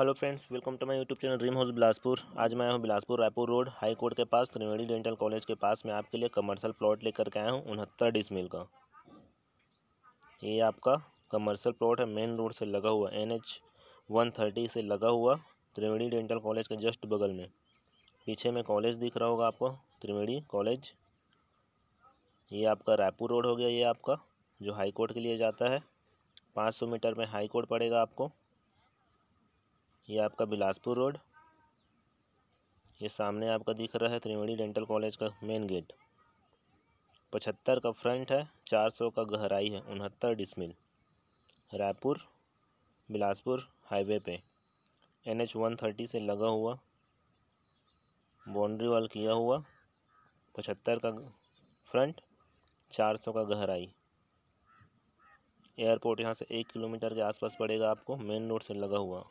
hello friends welcome to my YouTube channel dream house Bilaspur आज मैं हूँ Bilaspur Raipur road high court के पास त्रिवेणी डेंटल कॉलेज के पास मैं आपके लिए कमर्शियल प्लॉट लेकर के आया हूँ उनहत्तर डिसमिल का ये आपका कमर्शियल प्लॉट है मेन रोड से लगा हुआ एन एच वन थर्टी से लगा हुआ त्रिवेणी डेंटल कॉलेज के जस्ट बगल में पीछे में कॉलेज दिख रहा होगा आपको त्रिवेणी कॉलेज ये आपका रायपुर रोड हो गया ये आपका जो हाई कोर्ट के लिए जाता है पाँच सौ मीटर में हाई कोर्ट पड़ेगा आपको ये आपका बिलासपुर रोड ये सामने आपका दिख रहा है त्रिवेणी डेंटल कॉलेज का मेन गेट पचहत्तर का फ्रंट है चार सौ का गहराई है उनहत्तर डिसमिल रायपुर बिलासपुर हाईवे पे एन एच वन थर्टी से लगा हुआ बाउंड्री वाल किया हुआ पचहत्तर का फ्रंट चार सौ का गहराई एयरपोर्ट यहाँ से एक किलोमीटर के आसपास पड़ेगा आपको मेन रोड से लगा हुआ